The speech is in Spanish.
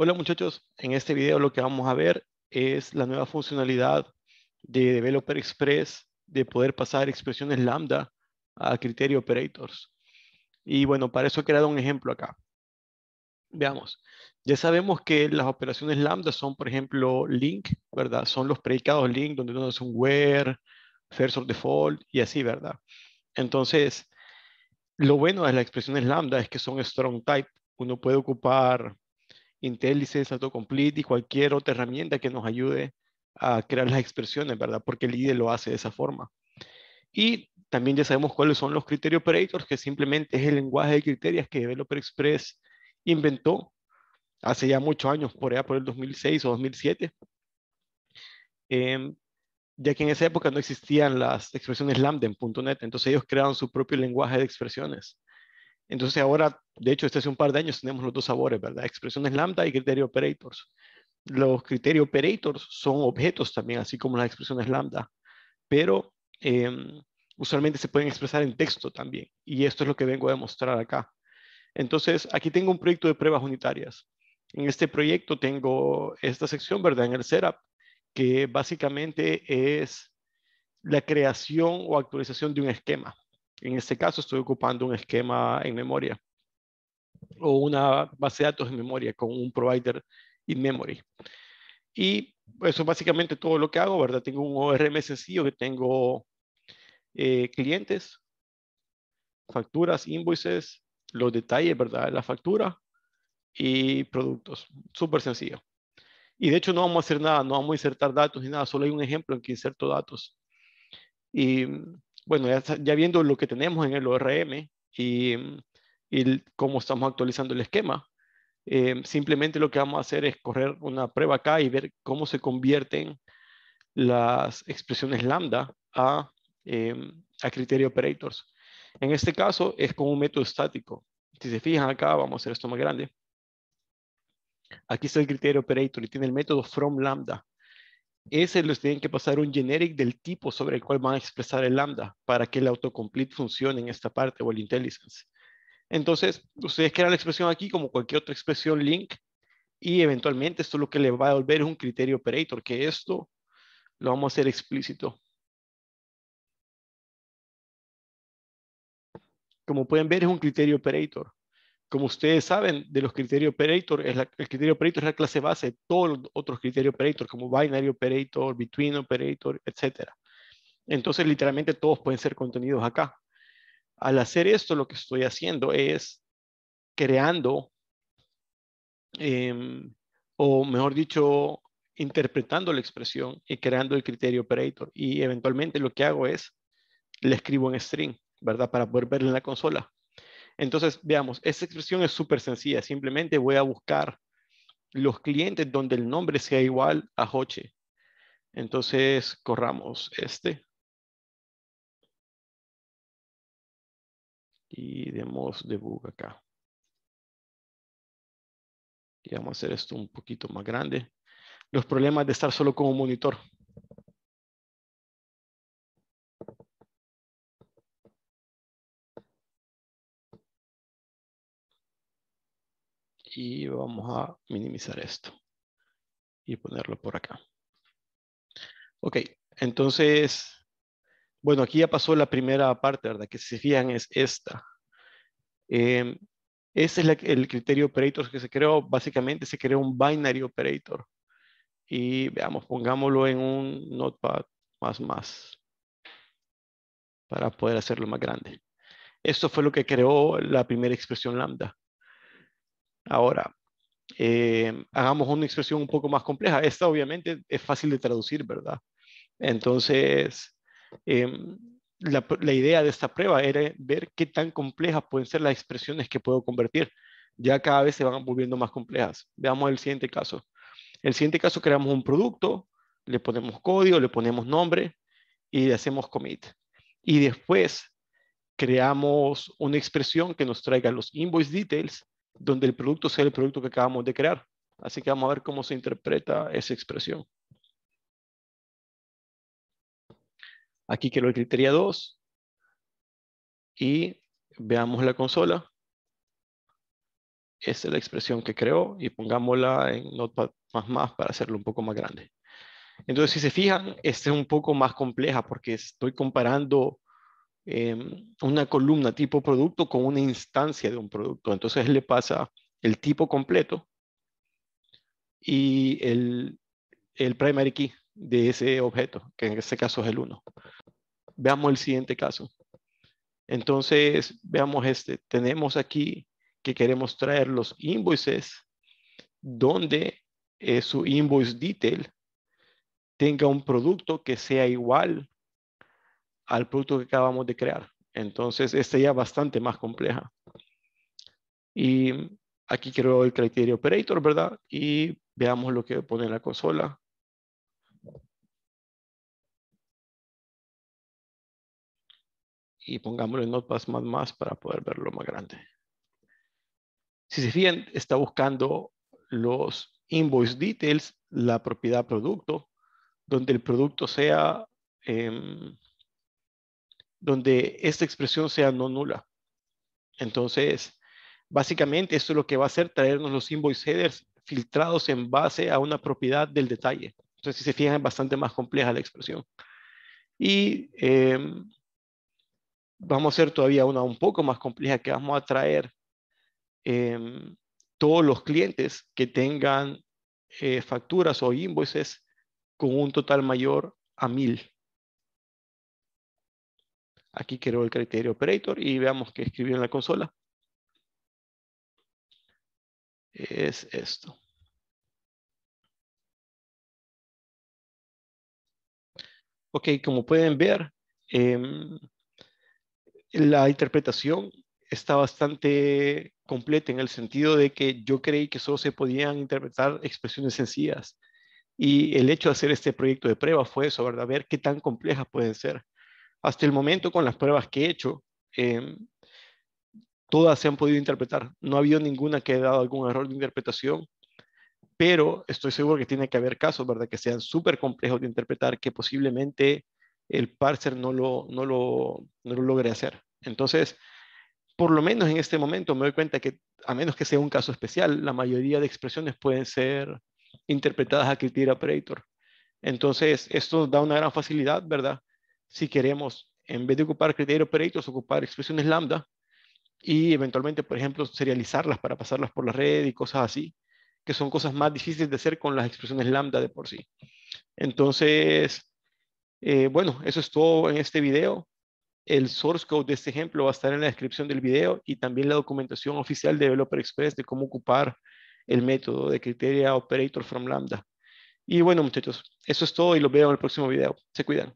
Hola muchachos, en este video lo que vamos a ver es la nueva funcionalidad de Developer Express de poder pasar expresiones lambda a criterio operators. Y bueno, para eso he creado un ejemplo acá. Veamos, ya sabemos que las operaciones lambda son, por ejemplo, link, ¿verdad? Son los predicados link donde uno hace un where, first or default y así, ¿verdad? Entonces, lo bueno de las expresiones lambda es que son strong type. Uno puede ocupar IntelliSense, AutoComplete y cualquier otra herramienta que nos ayude a crear las expresiones, ¿verdad? Porque el IDE lo hace de esa forma. Y también ya sabemos cuáles son los criterio operators, que simplemente es el lenguaje de criterios que Developer Express inventó hace ya muchos años, por allá por el 2006 o 2007. Em, ya que en esa época no existían las expresiones lambda en .NET, entonces ellos crearon su propio lenguaje de expresiones. Entonces ahora, de hecho, este hace un par de años tenemos los dos sabores, ¿verdad? Expresiones lambda y criterio operators. Los criterio operators son objetos también, así como las expresiones lambda, pero em, usualmente se pueden expresar en texto también. Y esto es lo que vengo a demostrar acá. Entonces, aquí tengo un proyecto de pruebas unitarias. En este proyecto tengo esta sección, ¿verdad? En el setup, que básicamente es la creación o actualización de un esquema. En este caso estoy ocupando un esquema en memoria o una base de datos en memoria con un provider in memory. Y pues, eso es básicamente todo lo que hago, ¿verdad? Tengo un ORM sencillo que tengo eh, clientes, facturas, invoices, los detalles, ¿verdad? La factura y productos. Súper sencillo. Y de hecho no vamos a hacer nada, no vamos a insertar datos ni nada, solo hay un ejemplo en que inserto datos. Y bueno, ya, viendo lo que tenemos en el ORM y, mm, cómo estamos actualizando el esquema, em, simplemente lo que vamos a hacer es correr una prueba acá y ver cómo se convierten las expresiones lambda a, em, a criterio operators. En este caso es con un método estático. Si se fijan acá, vamos a hacer esto más grande. Aquí está el criterio operator y tiene el método from lambda ese les tienen que pasar un generic del tipo sobre el cual van a expresar el lambda para que el autocomplete funcione en esta parte o el intelligence. Entonces, ustedes crean la expresión aquí como cualquier otra expresión link y eventualmente esto lo que le va a volver es un criterio operator, que esto lo vamos a hacer explícito. Como pueden ver es un criterio operator. Como ustedes saben, de los criterios operator, el criterio operator es la clase base de todos los otros criterios operator, como binary operator, between operator, etc. Entonces, literalmente todos pueden ser contenidos acá. Al hacer esto, lo que estoy haciendo es creando, em, o mejor dicho, interpretando la expresión y creando el criterio operator. Y eventualmente lo que hago es, le escribo en string, ¿verdad? Para poder verlo en la consola. Entonces, veamos, esta expresión es súper sencilla. Simplemente voy a buscar los clientes donde el nombre sea igual a Hoche. Entonces, corramos este. Y demos debug acá. Y vamos a hacer esto un poquito más grande. Los problemas de estar solo con un monitor. y vamos a minimizar esto y ponerlo por acá. Ok, entonces, bueno, aquí ya pasó la primera parte, ¿verdad? Que si se fijan es esta. Em, ese es el criterio operator que se creó. Básicamente se creó un binary operator. Y veamos, pongámoslo en un notepad más más para poder hacerlo más grande. Esto fue lo que creó la primera expresión lambda. Ahora, eh, hagamos una expresión un poco más compleja. Esta obviamente es fácil de traducir, ¿verdad? Entonces, em, la, la, idea de esta prueba era ver qué tan complejas pueden ser las expresiones que puedo convertir. Ya cada vez se van volviendo más complejas. Veamos el siguiente caso. El siguiente caso creamos un producto, le ponemos código, le ponemos nombre y le hacemos commit. Y después creamos una expresión que nos traiga los invoice details donde el producto sea el producto que acabamos de crear. Así que vamos a ver cómo se interpreta esa expresión. Aquí quiero el criterio 2 y veamos la consola. Esta es la expresión que creo y pongámosla en Notepad++ para hacerlo un poco más grande. Entonces, si se fijan, esta es un poco más compleja porque estoy comparando Em, una columna tipo producto con una instancia de un producto. Entonces le pasa el tipo completo y el, el primary key de ese objeto, que en este caso es el 1. Veamos el siguiente caso. Entonces, veamos este. Tenemos aquí que queremos traer los invoices donde eh, su invoice detail tenga un producto que sea igual al producto que acabamos de crear. Entonces, esta ya es bastante más compleja. Y aquí creo el criterio operator, ¿verdad? Y veamos lo que pone la consola. Y pongámoslo en Notepad++ más para poder verlo más grande. Si se fijan, está buscando los invoice details, la propiedad producto, donde el producto sea em, donde esta expresión sea no nula. Entonces, básicamente esto es lo que va a hacer traernos los invoice headers filtrados en base a una propiedad del detalle. Entonces, si se fijan, es bastante más compleja la expresión. Y em, vamos a hacer todavía una un poco más compleja que vamos a traer em, todos los clientes que tengan eh, facturas o invoices con un total mayor a mil. Aquí creo el criterio operator y veamos qué escribió en la consola. Es esto. Ok, como pueden ver, em, la interpretación está bastante completa en el sentido de que yo creí que solo se podían interpretar expresiones sencillas. Y el hecho de hacer este proyecto de prueba fue eso, ¿verdad? Ver qué tan complejas pueden ser hasta el momento con las pruebas que he hecho, em, todas se han podido interpretar. No ha habido ninguna que haya dado algún error de interpretación, pero estoy seguro que tiene que haber casos, ¿verdad? Que sean súper complejos de interpretar, que posiblemente el parser no lo, no, lo, no logre hacer. Entonces, por lo menos en este momento me doy cuenta que, a menos que sea un caso especial, la mayoría de expresiones pueden ser interpretadas a criterio operator. Entonces, esto da una gran facilidad, ¿verdad? si queremos, en vez de ocupar criterio operators, ocupar expresiones lambda y eventualmente, por ejemplo, serializarlas para pasarlas por la red y cosas así, que son cosas más difíciles de hacer con las expresiones lambda de por sí. Entonces, eh, bueno, eso es todo en este video. El source code de este ejemplo va a estar en la descripción del video y también la documentación oficial de Developer Express de cómo ocupar el método de criteria operator from lambda. Y bueno, muchachos, eso es todo y los veo en el próximo video. Se cuidan.